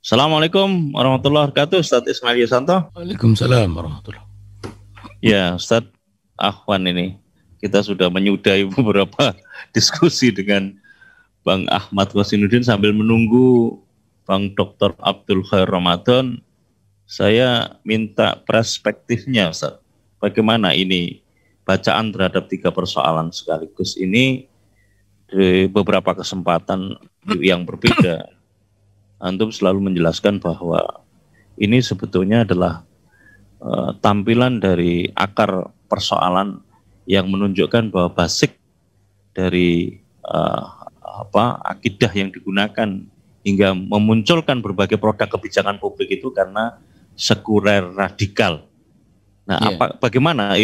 Assalamualaikum warahmatullahi wabarakatuh. Ustaz Ismail Yusanto. Waalaikumsalam warahmatullahi Ya, Ustaz Ahwan ini. Kita sudah menyudahi beberapa diskusi dengan Bang Ahmad Wasinuddin sambil menunggu Bang Dr. Abdul Khair Ramadan. Saya minta perspektifnya Ustaz. Bagaimana ini bacaan terhadap tiga persoalan sekaligus ini di beberapa kesempatan yang berbeda antum selalu menjelaskan bahwa ini sebetulnya adalah uh, tampilan dari akar persoalan yang menunjukkan bahwa basic dari uh, apa akidah yang digunakan hingga memunculkan berbagai produk kebijakan publik itu karena sekuler radikal. Nah, yeah. apa bagaimana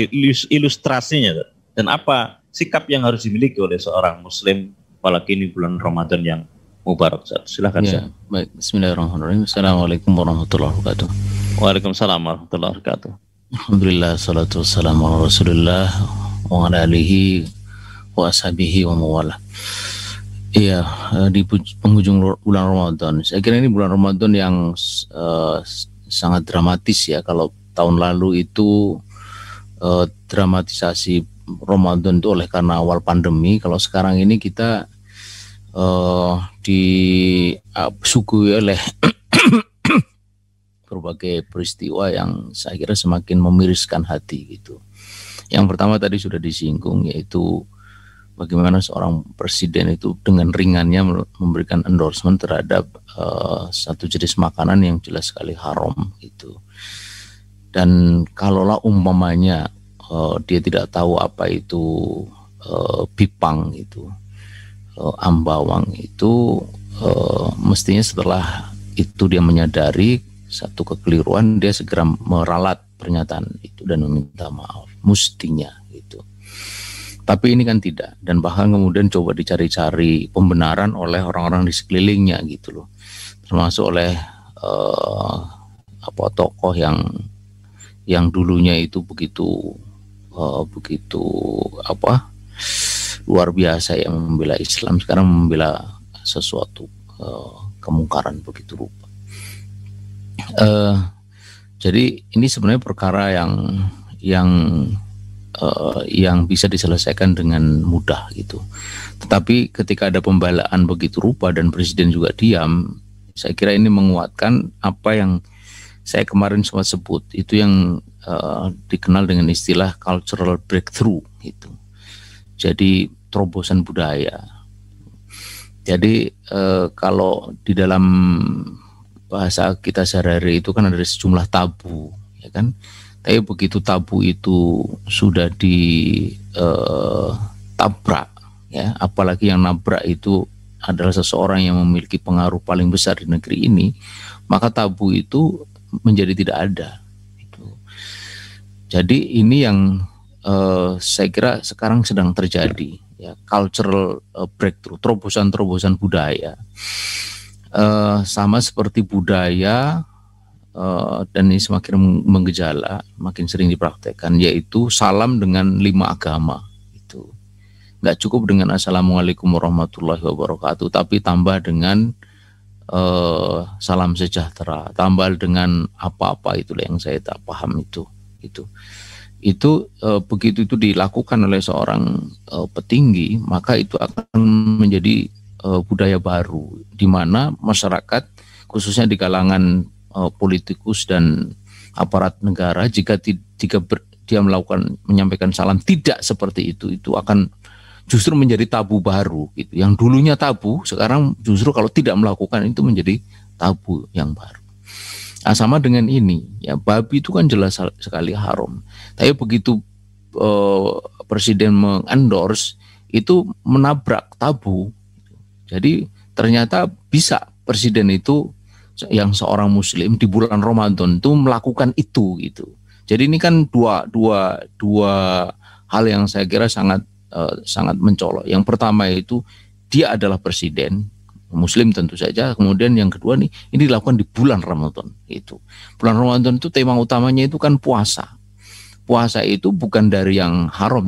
ilustrasinya dan apa sikap yang harus dimiliki oleh seorang muslim apalagi ini bulan Ramadan yang Mubarak Ustaz. Silahkan ya, Ustaz. Baik, Bismillahirrahmanirrahim. Assalamualaikum warahmatullahi wabarakatuh. Waalaikumsalam warahmatullahi wabarakatuh. Alhamdulillah, salatu wassalamu ala rasulullah wa ala alihi wa ashabihi wa mawala. Iya, eh, di penghujung bulan Ramadan. Saya kira ini bulan Ramadan yang uh, sangat dramatis ya. Kalau tahun lalu itu uh, dramatisasi Ramadan itu oleh karena awal pandemi. Kalau sekarang ini kita uh, disuguhi uh, oleh berbagai peristiwa yang saya kira semakin memiriskan hati gitu. Yang pertama tadi sudah disinggung yaitu bagaimana seorang presiden itu dengan ringannya memberikan endorsement terhadap uh, satu jenis makanan yang jelas sekali haram gitu. Dan kalaulah umpamanya uh, dia tidak tahu apa itu uh, bipang itu, uh, eh, Ambawang itu uh, mestinya setelah itu dia menyadari satu kekeliruan dia segera meralat pernyataan itu dan meminta maaf mestinya itu. Tapi ini kan tidak dan bahkan kemudian coba dicari-cari pembenaran oleh orang-orang di sekelilingnya gitu loh. Termasuk oleh uh, apa tokoh yang yang dulunya itu begitu uh, begitu apa luar biasa yang membela Islam sekarang membela sesuatu uh, kemungkaran begitu rupa. Uh, jadi ini sebenarnya perkara yang yang uh, yang bisa diselesaikan dengan mudah gitu. Tetapi ketika ada pembelaan begitu rupa dan presiden juga diam, saya kira ini menguatkan apa yang saya kemarin sempat sebut itu yang uh, dikenal dengan istilah cultural breakthrough itu. Jadi terobosan budaya. Jadi eh, kalau di dalam bahasa kita sehari-hari itu kan ada sejumlah tabu, ya kan? Tapi begitu tabu itu sudah ditabrak, eh, ya, apalagi yang nabrak itu adalah seseorang yang memiliki pengaruh paling besar di negeri ini, maka tabu itu menjadi tidak ada. Gitu. Jadi ini yang eh, saya kira sekarang sedang terjadi ya cultural eh, breakthrough, terobosan-terobosan budaya. Uh, sama seperti budaya uh, dan ini semakin menggejala, makin sering dipraktekkan, yaitu salam dengan lima agama. Itu nggak cukup dengan assalamualaikum warahmatullahi wabarakatuh, tapi tambah dengan uh, salam sejahtera, tambah dengan apa-apa itulah yang saya tak paham itu, itu itu e, begitu itu dilakukan oleh seorang e, petinggi maka itu akan menjadi e, budaya baru di mana masyarakat khususnya di kalangan e, politikus dan aparat negara jika jika ber, dia melakukan menyampaikan salam tidak seperti itu itu akan justru menjadi tabu baru gitu yang dulunya tabu sekarang justru kalau tidak melakukan itu menjadi tabu yang baru Nah, sama dengan ini, ya babi itu kan jelas sekali haram. Tapi begitu eh, presiden mengendorse itu menabrak tabu. Jadi ternyata bisa presiden itu yang seorang muslim di bulan Ramadan itu melakukan itu gitu. Jadi ini kan dua dua dua hal yang saya kira sangat uh, sangat mencolok. Yang pertama itu dia adalah presiden Muslim tentu saja. Kemudian yang kedua nih, ini dilakukan di bulan Ramadan itu. Bulan Ramadan itu tema utamanya itu kan puasa. Puasa itu bukan dari yang haram,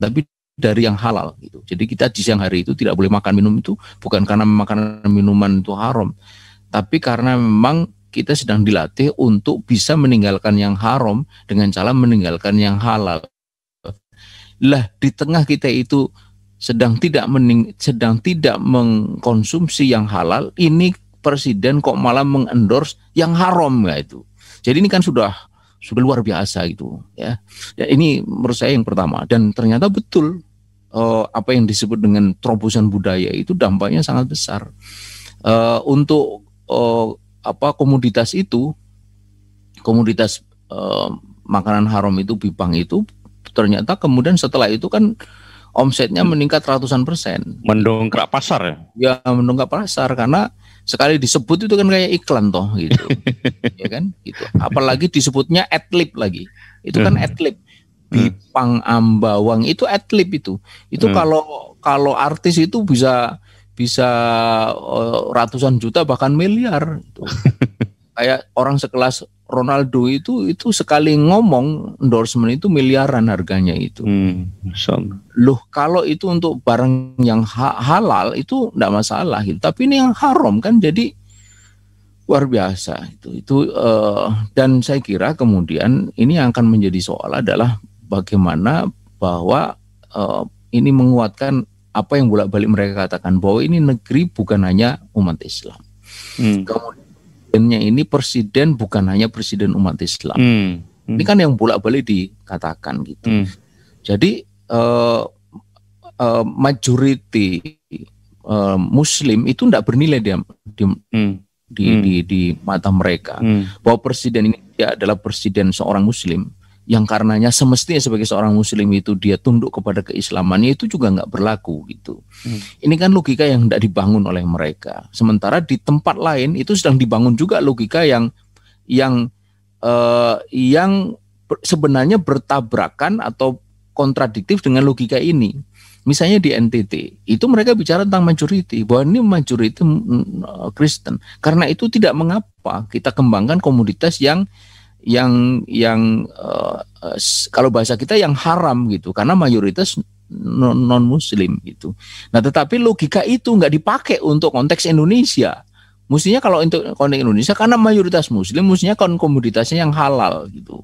tapi dari yang halal gitu. Jadi kita di siang hari itu tidak boleh makan minum itu bukan karena makanan minuman itu haram, tapi karena memang kita sedang dilatih untuk bisa meninggalkan yang haram dengan cara meninggalkan yang halal. Lah di tengah kita itu sedang tidak mening, sedang tidak mengkonsumsi yang halal, ini presiden kok malah mengendorse yang haram nggak itu. Jadi ini kan sudah sudah luar biasa itu ya. Dan ya, ini menurut saya yang pertama dan ternyata betul eh, apa yang disebut dengan terobosan budaya itu dampaknya sangat besar. Eh, untuk eh, apa komoditas itu komoditas eh, makanan haram itu bipang itu ternyata kemudian setelah itu kan omsetnya meningkat ratusan persen. Mendongkrak pasar ya? Ya mendongkrak pasar karena sekali disebut itu kan kayak iklan toh gitu, ya kan? Gitu. Apalagi disebutnya adlib lagi, itu kan hmm. adlib. Hmm. Bipang Ambawang itu adlib itu. Itu hmm. kalau kalau artis itu bisa bisa eh, ratusan juta bahkan miliar. Gitu. kayak orang sekelas Ronaldo itu itu sekali ngomong endorsement itu miliaran harganya itu. Hmm, Loh kalau itu untuk barang yang ha halal itu tidak masalah gitu. Tapi ini yang haram kan jadi luar biasa itu. Itu uh, dan saya kira kemudian ini yang akan menjadi soal adalah bagaimana bahwa uh, ini menguatkan apa yang bolak-balik mereka katakan bahwa ini negeri bukan hanya umat Islam. Hmm. Kemudian presidennya ini presiden bukan hanya presiden umat Islam. Hmm. Hmm. Ini kan yang bolak-balik dikatakan gitu. Hmm. Jadi uh, eh, uh, eh, majority uh, eh, Muslim itu tidak bernilai di di, hmm. di, di hmm. di mata mereka hmm. bahwa presiden ini dia adalah presiden seorang Muslim yang karenanya semestinya sebagai seorang muslim itu dia tunduk kepada keislamannya itu juga nggak berlaku gitu. Hmm. Ini kan logika yang tidak dibangun oleh mereka. Sementara di tempat lain itu sedang dibangun juga logika yang yang uh, yang sebenarnya bertabrakan atau kontradiktif dengan logika ini. Misalnya di NTT, itu mereka bicara tentang majority, bahwa ini majority mm, mm, Kristen. Karena itu tidak mengapa kita kembangkan komoditas yang yang yang uh, kalau bahasa kita yang haram gitu karena mayoritas non, non muslim gitu. Nah, tetapi logika itu nggak dipakai untuk konteks Indonesia. Mestinya kalau untuk konteks Indonesia karena mayoritas muslim mestinya kan komoditasnya yang halal gitu.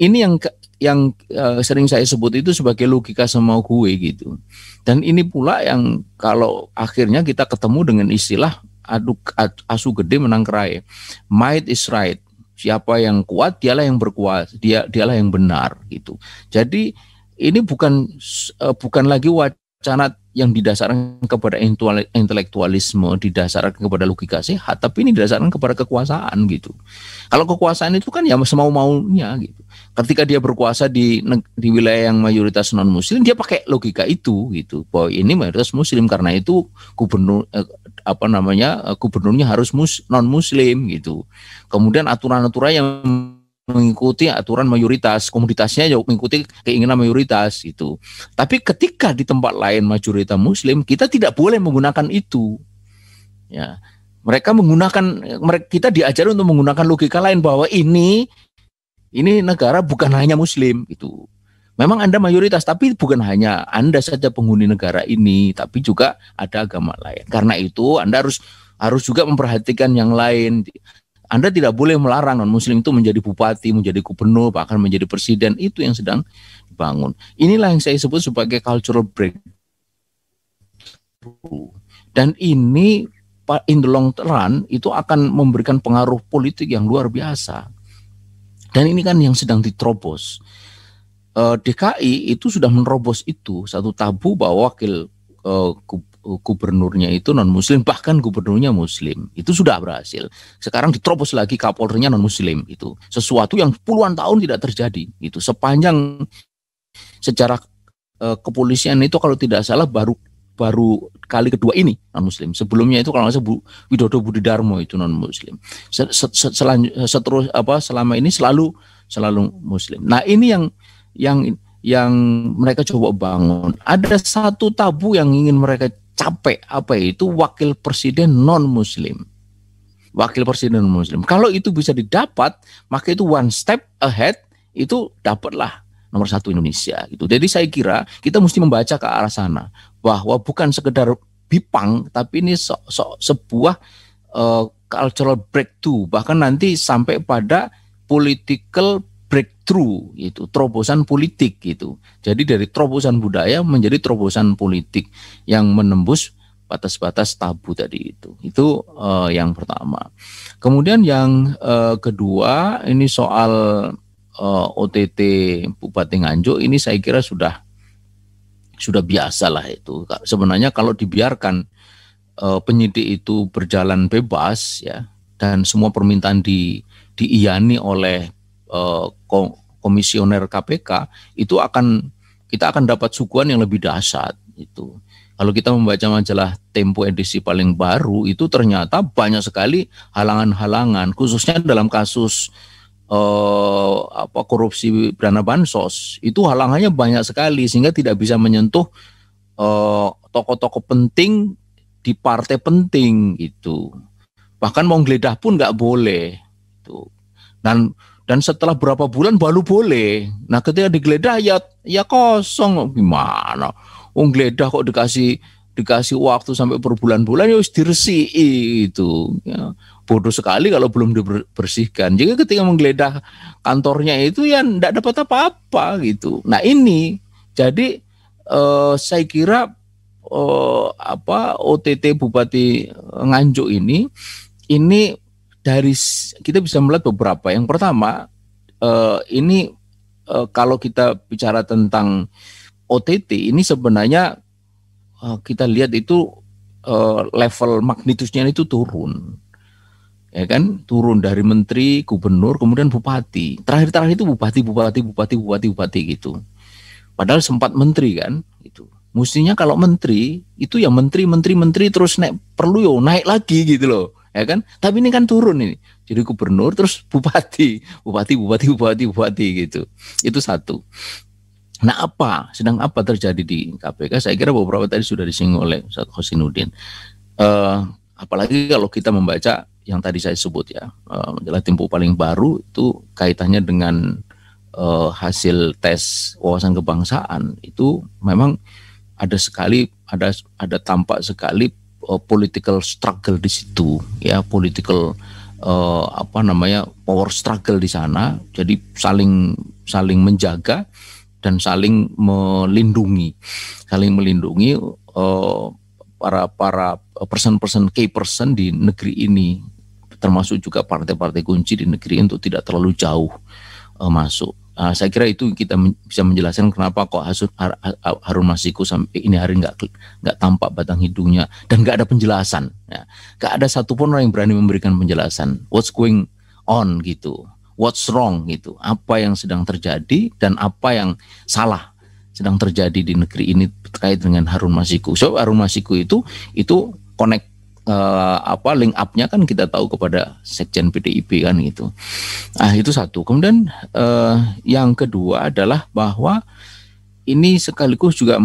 Ini yang yang uh, sering saya sebut itu sebagai logika semau gue gitu. Dan ini pula yang kalau akhirnya kita ketemu dengan istilah aduk asu gede menang kerai. Might is right Siapa yang kuat dialah yang berkuasa, dia dialah yang benar gitu. Jadi ini bukan eh, bukan lagi wacana yang didasarkan kepada intelektualisme, didasarkan kepada logika sehat, tapi ini didasarkan kepada kekuasaan gitu. Kalau kekuasaan itu kan ya semau maunya gitu ketika dia berkuasa di di wilayah yang mayoritas non muslim dia pakai logika itu gitu bahwa ini mayoritas muslim karena itu gubernur eh, apa namanya eh, gubernurnya harus mus, non muslim gitu kemudian aturan-aturan yang mengikuti aturan mayoritas komunitasnya juga mengikuti keinginan mayoritas itu. tapi ketika di tempat lain mayoritas muslim kita tidak boleh menggunakan itu ya mereka menggunakan mereka kita diajar untuk menggunakan logika lain bahwa ini ini negara bukan hanya muslim itu. Memang Anda mayoritas tapi bukan hanya Anda saja penghuni negara ini, tapi juga ada agama lain. Karena itu Anda harus harus juga memperhatikan yang lain. Anda tidak boleh melarang non muslim itu menjadi bupati, menjadi gubernur, bahkan menjadi presiden. Itu yang sedang dibangun. Inilah yang saya sebut sebagai cultural break. Dan ini in the long run itu akan memberikan pengaruh politik yang luar biasa. Dan ini kan yang sedang diterobos. Eh, DKI itu sudah menerobos itu satu tabu bahwa wakil eh, eh, gubernurnya itu non muslim bahkan gubernurnya muslim itu sudah berhasil sekarang diterobos lagi kapolrinya non muslim itu sesuatu yang puluhan tahun tidak terjadi itu sepanjang sejarah kepolisian itu kalau tidak salah baru baru kali kedua ini non muslim sebelumnya itu kalau nggak Widodo Budi Darmo itu non muslim seterus apa selama ini selalu selalu muslim nah ini yang yang yang mereka coba bangun ada satu tabu yang ingin mereka capek apa itu wakil presiden non muslim wakil presiden non muslim kalau itu bisa didapat maka itu one step ahead itu dapatlah nomor satu Indonesia gitu. Jadi saya kira kita mesti membaca ke arah sana bahwa bukan sekedar bipang tapi ini so, so, sebuah uh, cultural breakthrough bahkan nanti sampai pada political breakthrough itu terobosan politik gitu. Jadi dari terobosan budaya menjadi terobosan politik yang menembus batas-batas tabu tadi itu. Itu uh, yang pertama. Kemudian yang uh, kedua ini soal uh, eh, OTT Bupati Nganjuk ini saya kira sudah sudah biasa lah itu. Sebenarnya kalau dibiarkan uh, penyidik itu berjalan bebas ya dan semua permintaan di diiyani oleh uh, komisioner KPK itu akan kita akan dapat suguhan yang lebih dahsyat itu. Kalau kita membaca majalah Tempo edisi paling baru itu ternyata banyak sekali halangan-halangan khususnya dalam kasus eh, apa korupsi dana bansos itu halangannya banyak sekali sehingga tidak bisa menyentuh eh, toko eh, penting di partai penting itu bahkan mau geledah pun nggak boleh itu dan dan setelah berapa bulan baru boleh nah ketika digeledah ya ya kosong gimana Wong geledah kok dikasih dikasih waktu sampai berbulan-bulan ya harus diresi itu ya bodoh sekali kalau belum dibersihkan. Jadi ketika menggeledah kantornya itu ya tidak dapat apa-apa gitu. Nah ini jadi eh, saya kira eh, apa OTT Bupati eh, Nganjuk ini ini dari kita bisa melihat beberapa. Yang pertama eh, ini eh, kalau kita bicara tentang OTT ini sebenarnya eh, kita lihat itu eh, level magnitusnya itu turun ya kan turun dari menteri gubernur kemudian bupati terakhir terakhir itu bupati bupati bupati bupati bupati gitu padahal sempat menteri kan itu mestinya kalau menteri itu ya menteri menteri menteri terus naik perlu yo naik lagi gitu loh ya kan tapi ini kan turun ini jadi gubernur terus bupati bupati bupati bupati bupati gitu itu satu Nah apa sedang apa terjadi di KPK? Saya kira beberapa tadi sudah disinggung oleh Ustaz Khosinuddin. Uh, apalagi kalau kita membaca yang tadi saya sebut ya uh, Tempo paling baru itu kaitannya dengan eh, hasil tes wawasan kebangsaan itu memang ada sekali ada ada tampak sekali eh, political struggle di situ ya political apa namanya power struggle di sana jadi saling saling menjaga dan saling melindungi saling melindungi para para person-person key person di negeri ini termasuk juga partai-partai kunci di negeri untuk tidak terlalu jauh uh, masuk. Uh, saya kira itu kita men bisa menjelaskan kenapa kok Hasun, Har Harun Masiku sampai ini hari nggak nggak tampak batang hidungnya dan nggak ada penjelasan. Ya. Nggak ada satupun orang yang berani memberikan penjelasan. What's going on gitu? What's wrong gitu? Apa yang sedang terjadi dan apa yang salah sedang terjadi di negeri ini terkait dengan Harun Masiku. So Harun Masiku itu itu connect uh, apa link up-nya kan kita tahu kepada sekjen PDIP kan gitu. Ah itu satu. Kemudian uh, yang kedua adalah bahwa ini sekaligus juga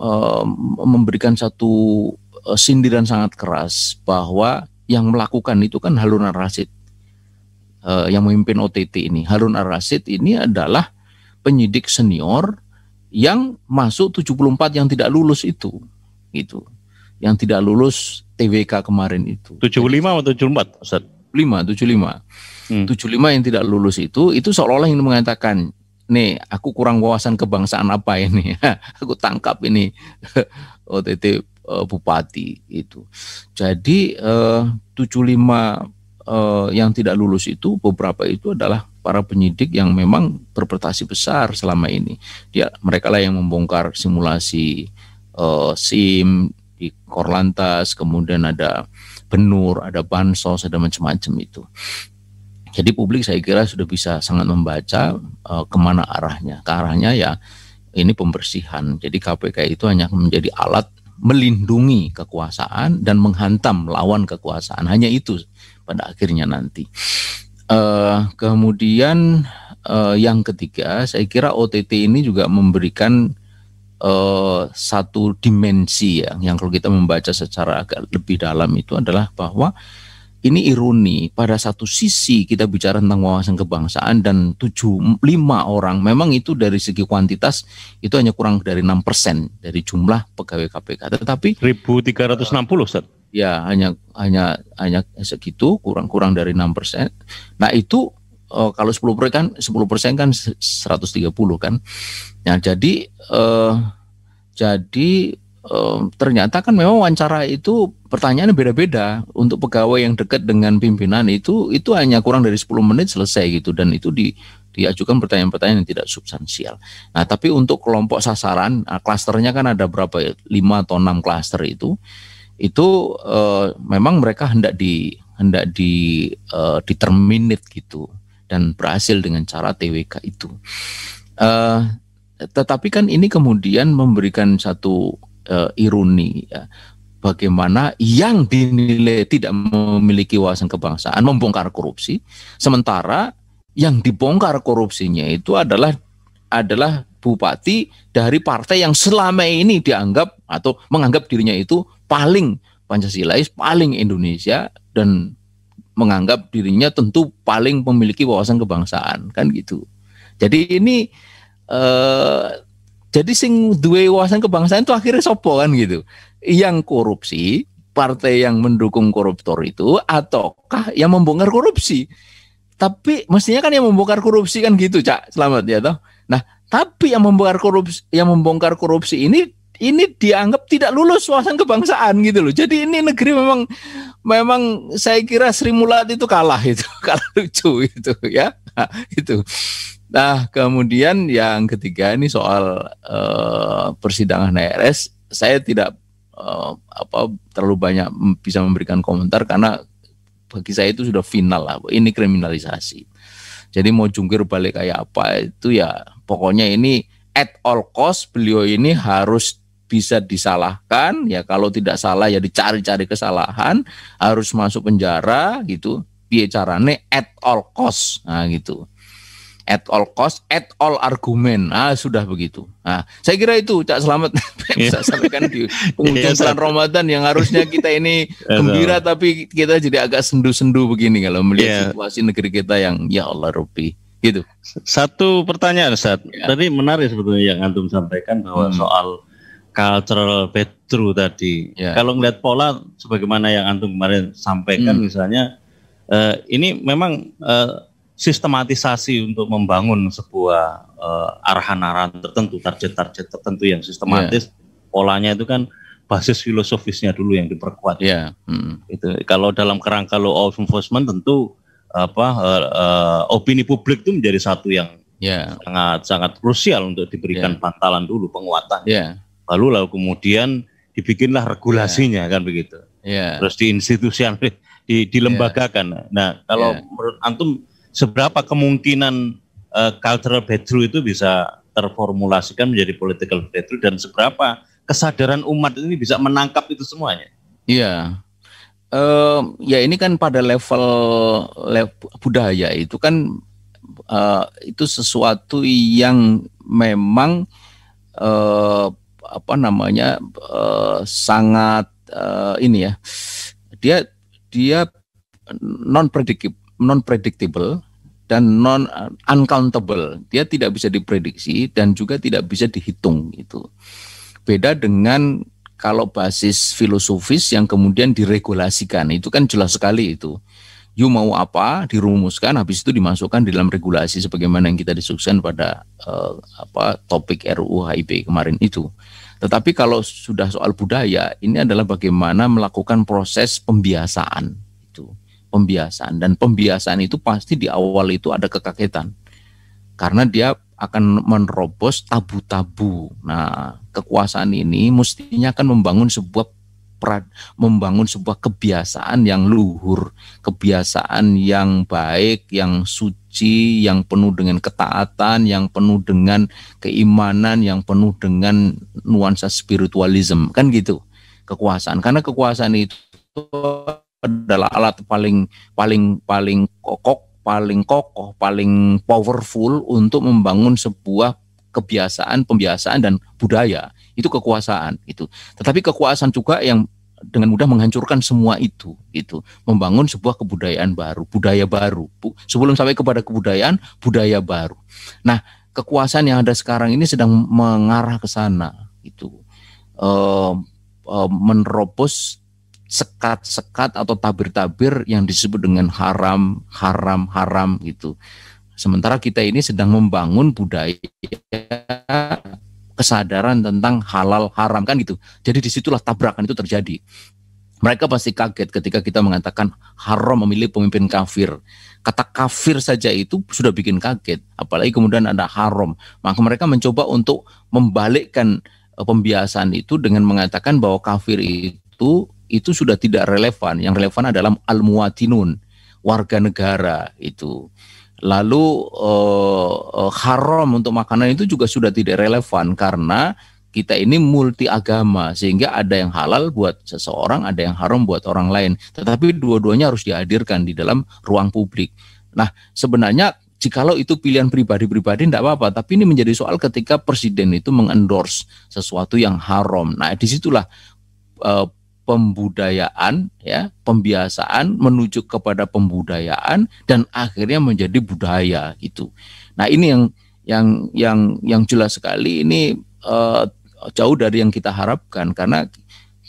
uh, memberikan satu sindiran sangat keras bahwa yang melakukan itu kan Harun Ar-Rasyid uh, yang memimpin OTT ini. Harun Ar-Rasyid ini adalah penyidik senior yang masuk 74 yang tidak lulus itu gitu. Yang tidak lulus TWK kemarin itu. 75 atau 74 Ustaz? 5, 75. Hmm. 75 yang tidak lulus itu itu seolah-olah ingin mengatakan, nih aku kurang wawasan kebangsaan apa ini. aku tangkap ini OTT eh, bupati itu. Jadi uh, 75 uh, yang tidak lulus itu beberapa itu adalah para penyidik yang memang berprestasi besar selama ini. Dia mereka lah yang membongkar simulasi uh, SIM di Korlantas, kemudian ada Benur, ada Bansos, ada macam-macam itu. Jadi publik saya kira sudah bisa sangat membaca uh, kemana arahnya. Ke arahnya ya ini pembersihan. Jadi KPK itu hanya menjadi alat melindungi kekuasaan dan menghantam lawan kekuasaan. Hanya itu pada akhirnya nanti. Uh, kemudian uh, yang ketiga, saya kira OTT ini juga memberikan uh, satu dimensi ya, yang kalau kita membaca secara agak lebih dalam itu adalah bahwa ini ironi pada satu sisi kita bicara tentang wawasan kebangsaan dan tujuh lima orang memang itu dari segi kuantitas itu hanya kurang dari enam persen dari jumlah pegawai KPK tetapi 1360 puluh, Ya, hanya hanya hanya segitu kurang-kurang dari enam persen. Nah, itu uh, kalau 10 persen kan 10 persen kan 130 kan. Nah jadi uh, jadi um, ternyata kan memang wawancara itu pertanyaannya beda-beda untuk pegawai yang dekat dengan pimpinan itu itu hanya kurang dari 10 menit selesai gitu dan itu di diajukan pertanyaan-pertanyaan yang tidak substansial. Nah, tapi untuk kelompok sasaran, ah, klasternya kan ada berapa ya? 5 atau 6 klaster itu. Itu uh, memang mereka hendak di hendak di uh, determinate gitu dan berhasil dengan cara TWK itu. Uh, tetapi kan ini kemudian memberikan satu uh, ironi ya, bagaimana yang dinilai tidak memiliki wawasan kebangsaan membongkar korupsi, sementara yang dibongkar korupsinya itu adalah adalah bupati dari partai yang selama ini dianggap atau menganggap dirinya itu paling Pancasilais, paling Indonesia dan menganggap dirinya tentu paling memiliki wawasan kebangsaan kan gitu. Jadi ini eh, jadi sing dua wawasan kebangsaan itu akhirnya sopo kan gitu. Yang korupsi, partai yang mendukung koruptor itu ataukah yang membongkar korupsi. Tapi mestinya kan yang membongkar korupsi kan gitu, Cak. Selamat ya toh. Nah, tapi yang membongkar korupsi yang membongkar korupsi ini ini dianggap tidak lulus wawasan kebangsaan gitu loh. Jadi ini negeri memang memang saya kira Sri Mulat itu kalah itu, kalah lucu itu ya. Nah, itu. Nah, kemudian yang ketiga ini soal uh, persidangan HRS, saya tidak uh, apa terlalu banyak bisa memberikan komentar karena bagi saya itu sudah final lah. Ini kriminalisasi. Jadi mau jungkir balik kayak apa itu ya pokoknya ini at all cost beliau ini harus bisa disalahkan ya kalau tidak salah ya dicari-cari kesalahan harus masuk penjara gitu biar carane at all cost nah gitu at all cost, at all argumen. Ah, sudah begitu. Nah, saya kira itu Cak Selamat iya. bisa sampaikan di iya, penghujung bulan Ramadan yang harusnya kita ini iya, gembira tapi kita jadi agak sendu-sendu begini kalau melihat yeah. situasi negeri kita yang ya Allah rupi Gitu. Satu pertanyaan Ustaz. Ya. Tadi menarik sebetulnya yang antum sampaikan bahwa hmm. soal cultural Petru tadi. Yeah. Kalau melihat pola sebagaimana yang antum kemarin sampaikan hmm. misalnya uh, ini memang uh, sistematisasi untuk membangun sebuah uh, arahan-arahan tertentu, target-target tertentu yang sistematis yeah. polanya itu kan basis filosofisnya dulu yang diperkuat. Yeah. Hmm. Itu kalau dalam kerangka law enforcement tentu apa uh, uh, opini publik itu menjadi satu yang yeah. sangat sangat krusial untuk diberikan yeah. bantalan dulu penguatan. Yeah. Lalu lalu kemudian dibikinlah regulasinya yeah. kan begitu. Yeah. Terus di institusi di dilembagakan. Yeah. Nah, kalau yeah. menurut antum seberapa kemungkinan uh, cultural breakthrough itu bisa terformulasikan menjadi political breakthrough dan seberapa kesadaran umat ini bisa menangkap itu semuanya? Iya. Uh, ya ini kan pada level, level budaya itu kan uh, itu sesuatu yang memang uh, apa namanya uh, sangat uh, ini ya dia dia non predictable non predictable dan non eh, uncountable dia tidak bisa diprediksi dan juga tidak bisa dihitung itu beda dengan kalau basis filosofis yang kemudian diregulasikan itu kan jelas sekali itu you mau apa dirumuskan habis itu dimasukkan di dalam regulasi sebagaimana yang kita diskusikan pada uh, apa topik RUU HIP kemarin itu. Tetapi kalau sudah soal budaya ini adalah bagaimana melakukan proses pembiasaan itu, pembiasaan dan pembiasaan itu pasti di awal itu ada kekagetan. Karena dia akan menerobos tabu-tabu. Nah, kekuasaan ini mestinya akan membangun sebuah membangun sebuah kebiasaan yang luhur, kebiasaan yang baik, yang suci, yang penuh dengan ketaatan, yang penuh dengan keimanan, yang penuh dengan nuansa spiritualisme, kan gitu. Kekuasaan karena kekuasaan itu adalah alat paling paling paling kokok, paling kokoh, paling powerful untuk membangun sebuah kebiasaan, pembiasaan dan budaya. Itu kekuasaan itu. Tetapi kekuasaan juga yang dengan mudah menghancurkan semua itu itu membangun sebuah kebudayaan baru budaya baru sebelum sampai kepada kebudayaan budaya baru nah kekuasaan yang ada sekarang ini sedang mengarah ke sana itu e, e, menerobos sekat-sekat atau tabir-tabir yang disebut dengan haram haram haram gitu Sementara kita ini sedang membangun budaya kesadaran tentang halal haram kan gitu. Jadi disitulah tabrakan itu terjadi. Mereka pasti kaget ketika kita mengatakan haram memilih pemimpin kafir. Kata kafir saja itu sudah bikin kaget, apalagi kemudian ada haram. Maka mereka mencoba untuk membalikkan e, pembiasaan itu dengan mengatakan bahwa kafir itu itu sudah tidak relevan. Yang relevan adalah al muatinun warga negara itu. Lalu eh, eh, haram untuk makanan itu juga sudah tidak relevan karena kita ini multi agama sehingga ada yang halal buat seseorang, ada yang haram buat orang lain. Tetapi dua-duanya harus dihadirkan di dalam ruang publik. Nah, sebenarnya jikalau itu pilihan pribadi-pribadi tidak apa-apa, tapi ini menjadi soal ketika presiden itu mengendorse sesuatu yang haram. Nah, disitulah eh, pembudayaan ya pembiasaan menuju kepada pembudayaan dan akhirnya menjadi budaya itu. nah ini yang yang yang yang jelas sekali ini uh, jauh dari yang kita harapkan karena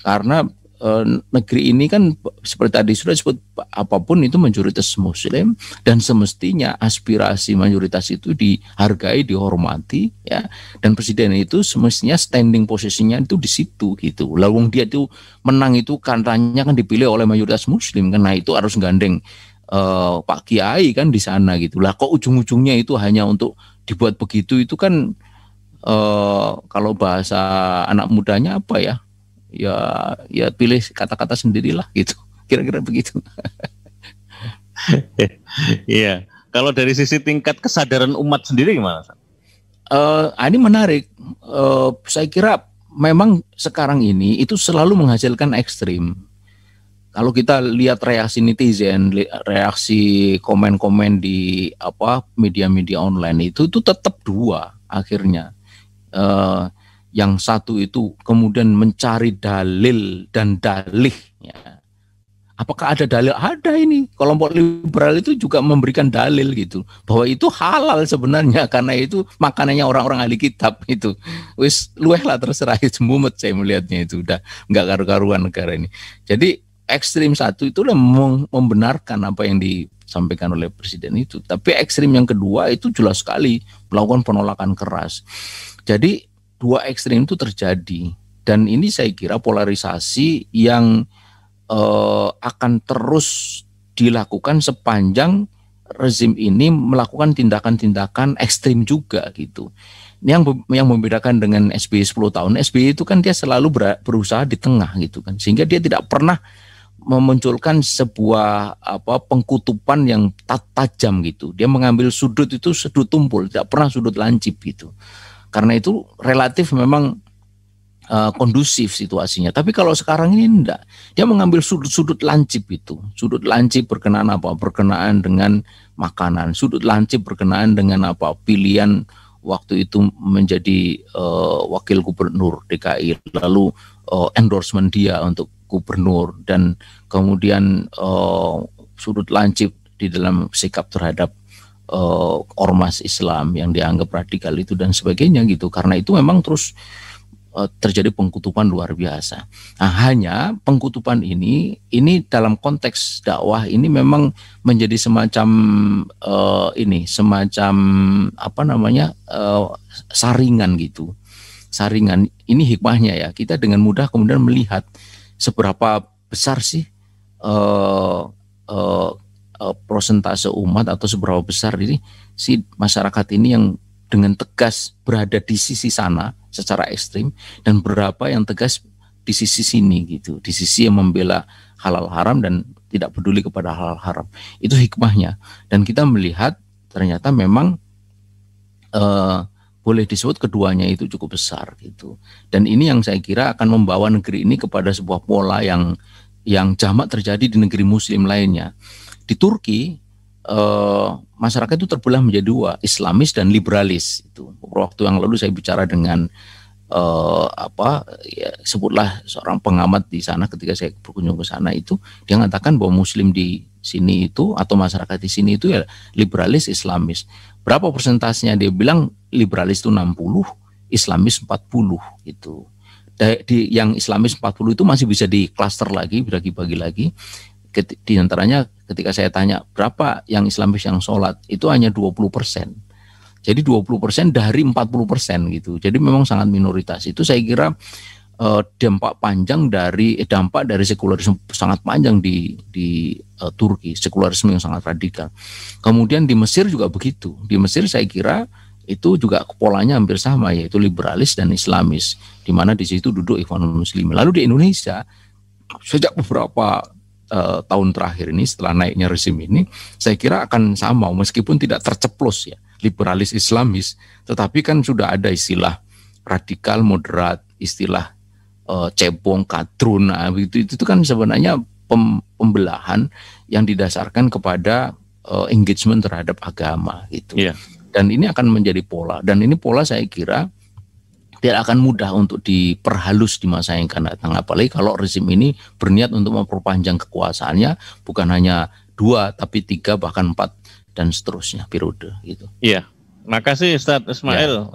karena Eh, negeri ini kan seperti tadi sudah disebut apapun itu mayoritas muslim dan semestinya aspirasi mayoritas itu dihargai, dihormati ya. Dan presiden itu semestinya standing posisinya itu di situ gitu. Lalu dia itu menang itu kantanya kan dipilih oleh mayoritas muslim karena itu harus gandeng uh, Pak Kiai kan di sana gitu. Lah kok ujung-ujungnya itu hanya untuk dibuat begitu itu kan uh, kalau bahasa anak mudanya apa ya? ya ya pilih kata-kata sendirilah gitu kira-kira begitu iya kalau dari sisi tingkat kesadaran umat sendiri gimana uh, ini menarik uh, saya kira memang sekarang ini itu selalu menghasilkan ekstrim kalau kita lihat reaksi netizen, reaksi komen-komen di apa media-media online itu itu tetap dua akhirnya. Eh, yang satu itu kemudian mencari dalil dan dalih. Ya. Apakah ada dalil? Ada ini. Kelompok liberal itu juga memberikan dalil gitu bahwa itu halal sebenarnya karena itu makanannya orang-orang ahli kitab itu. Wis lueh lah terserah itu mumet saya melihatnya itu udah nggak karu-karuan negara ini. Jadi ekstrim satu itulah membenarkan apa yang disampaikan oleh presiden itu. Tapi ekstrim yang kedua itu jelas sekali melakukan penolakan keras. Jadi dua ekstrim itu terjadi dan ini saya kira polarisasi yang uh, akan terus dilakukan sepanjang rezim ini melakukan tindakan-tindakan ekstrim juga gitu. Yang yang membedakan dengan SBY 10 tahun, SBY itu kan dia selalu ber, berusaha di tengah gitu kan, sehingga dia tidak pernah memunculkan sebuah apa pengkutupan yang tajam gitu. Dia mengambil sudut itu sudut tumpul, tidak pernah sudut lancip gitu. Karena itu relatif memang uh, kondusif situasinya. Tapi kalau sekarang ini enggak. Dia mengambil sudut-sudut lancip itu. Sudut lancip berkenaan apa? Berkenaan dengan makanan. Sudut lancip berkenaan dengan apa? Pilihan waktu itu menjadi uh, wakil gubernur DKI lalu uh, endorsement dia untuk gubernur dan kemudian uh, sudut lancip di dalam sikap terhadap uh, ormas Islam yang dianggap radikal itu dan sebagainya gitu. Karena itu memang terus eh, terjadi pengkutupan luar biasa. Nah, hanya pengkutupan ini ini dalam konteks dakwah ini memang menjadi semacam uh, ini semacam apa namanya uh, saringan gitu. Saringan ini hikmahnya ya. Kita dengan mudah kemudian melihat seberapa besar sih uh, uh, uh, prosentase umat atau seberapa besar ini si masyarakat ini yang dengan tegas berada di sisi sana secara ekstrim dan berapa yang tegas di sisi sini gitu, di sisi yang membela halal haram dan tidak peduli kepada halal haram. Itu hikmahnya. Dan kita melihat ternyata memang uh, boleh disebut keduanya itu cukup besar gitu. Dan ini yang saya kira akan membawa negeri ini kepada sebuah pola yang yang jamak terjadi di negeri muslim lainnya di Turki eh, masyarakat itu terbelah menjadi dua, Islamis dan liberalis. Itu waktu yang lalu saya bicara dengan eh, apa ya sebutlah seorang pengamat di sana ketika saya berkunjung ke sana itu dia mengatakan bahwa muslim di sini itu atau masyarakat di sini itu ya liberalis Islamis. Berapa persentasenya dia bilang liberalis itu 60, Islamis 40 itu. Di, yang Islamis 40 itu masih bisa di klaster lagi, bagi bagi lagi di antaranya ketika saya tanya berapa yang Islamis yang sholat itu hanya 20 persen jadi 20 persen dari 40 persen gitu jadi memang sangat minoritas itu saya kira eh, dampak panjang dari eh, dampak dari sekularisme sangat panjang di di eh, Turki sekularisme yang sangat radikal kemudian di Mesir juga begitu di Mesir saya kira itu juga polanya hampir sama yaitu liberalis dan islamis di mana di situ duduk Ikhwanul Muslimin lalu di Indonesia sejak beberapa uh, tahun terakhir ini setelah naiknya rezim ini saya kira akan sama meskipun tidak terceplos ya liberalis islamis tetapi kan sudah ada istilah radikal moderat istilah uh, cebong kadrun nah, itu, itu kan sebenarnya pem, pembelahan yang didasarkan kepada uh, engagement terhadap agama gitu yeah. dan ini akan menjadi pola dan ini pola saya kira tidak akan mudah untuk diperhalus di masa yang akan datang. Apalagi kalau rezim ini berniat untuk memperpanjang kekuasaannya bukan hanya dua tapi tiga bahkan empat dan seterusnya periode gitu. Iya, makasih Ustadz Ismail. Ya.